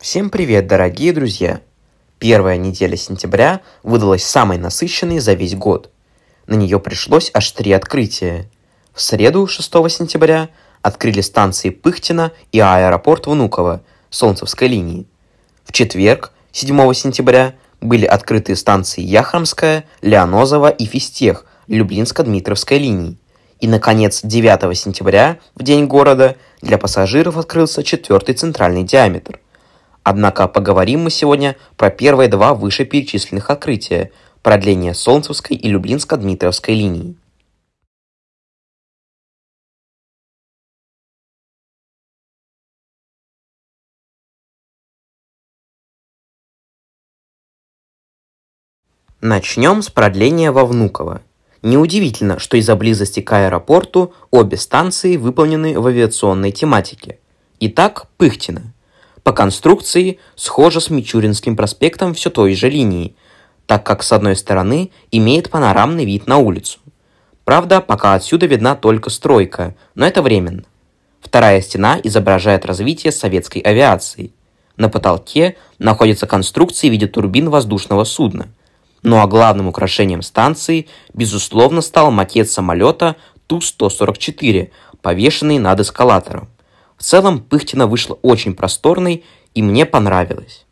Всем привет, дорогие друзья! Первая неделя сентября выдалась самой насыщенной за весь год. На нее пришлось аж три открытия. В среду 6 сентября открыли станции Пыхтина и аэропорт Внуково Солнцевской линии. В четверг, 7 сентября, были открыты станции Яхромская, Леонозова и Фистех Люблинско-Дмитровской линии. И, наконец, 9 сентября, в день города, для пассажиров открылся четвертый центральный диаметр – Однако поговорим мы сегодня про первые два вышеперечисленных открытия – продление Солнцевской и Люблинско-Дмитровской линий. Начнем с продления во Внуково. Неудивительно, что из-за близости к аэропорту обе станции выполнены в авиационной тематике. Итак, Пыхтина – по конструкции схожа с Мичуринским проспектом все той же линии, так как с одной стороны имеет панорамный вид на улицу. Правда, пока отсюда видна только стройка, но это временно. Вторая стена изображает развитие советской авиации. На потолке находятся конструкции в виде турбин воздушного судна. Ну а главным украшением станции, безусловно, стал макет самолета Ту-144, повешенный над эскалатором. В целом, Пыхтина вышла очень просторной, и мне понравилось.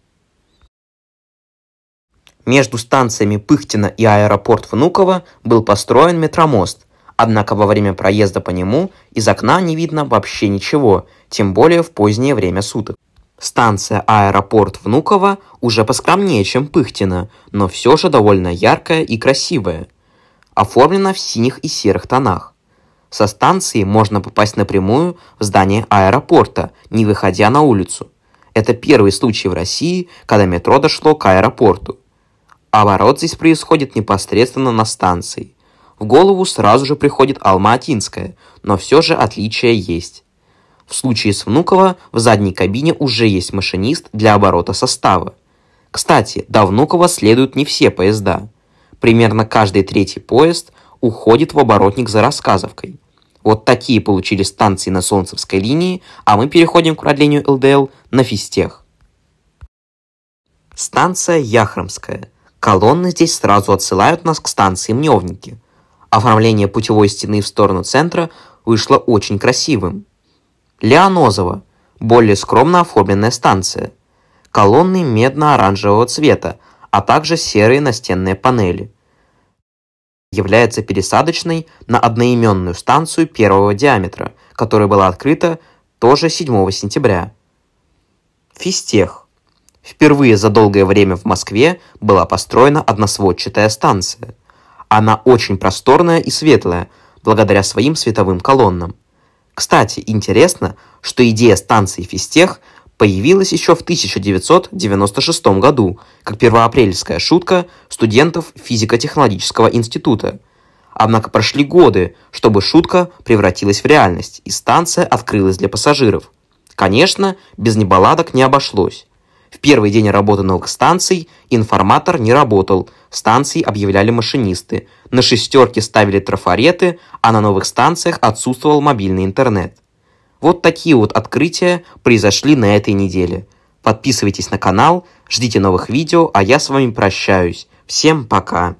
Между станциями Пыхтина и аэропорт Внуково был построен метромост, однако во время проезда по нему из окна не видно вообще ничего, тем более в позднее время суток. Станция аэропорт Внуково уже поскромнее, чем Пыхтина, но все же довольно яркая и красивая. Оформлена в синих и серых тонах. Со станции можно попасть напрямую в здание аэропорта, не выходя на улицу. Это первый случай в России, когда метро дошло к аэропорту. Оборот здесь происходит непосредственно на станции. В голову сразу же приходит Алма-Атинская, но все же отличия есть. В случае с Внуково в задней кабине уже есть машинист для оборота состава. Кстати, до Внукова следуют не все поезда. Примерно каждый третий поезд уходит в оборотник за рассказовкой. Вот такие получили станции на Солнцевской линии, а мы переходим к продлению ЛДЛ на физтех. Станция Яхромская. Колонны здесь сразу отсылают нас к станции Мневники. Оформление путевой стены в сторону центра вышло очень красивым. Леонозово. Более скромно оформленная станция. Колонны медно-оранжевого цвета, а также серые настенные панели является пересадочной на одноименную станцию первого диаметра, которая была открыта тоже 7 сентября. Физтех. Впервые за долгое время в Москве была построена односводчатая станция. Она очень просторная и светлая, благодаря своим световым колоннам. Кстати, интересно, что идея станции Физтех – появилась еще в 1996 году как первоапрельская шутка студентов физико-технологического института. Однако прошли годы, чтобы шутка превратилась в реальность, и станция открылась для пассажиров. Конечно, без небаладок не обошлось. В первый день работы новых станций информатор не работал, станции объявляли машинисты, на шестерке ставили трафареты, а на новых станциях отсутствовал мобильный интернет. Вот такие вот открытия произошли на этой неделе. Подписывайтесь на канал, ждите новых видео, а я с вами прощаюсь. Всем пока!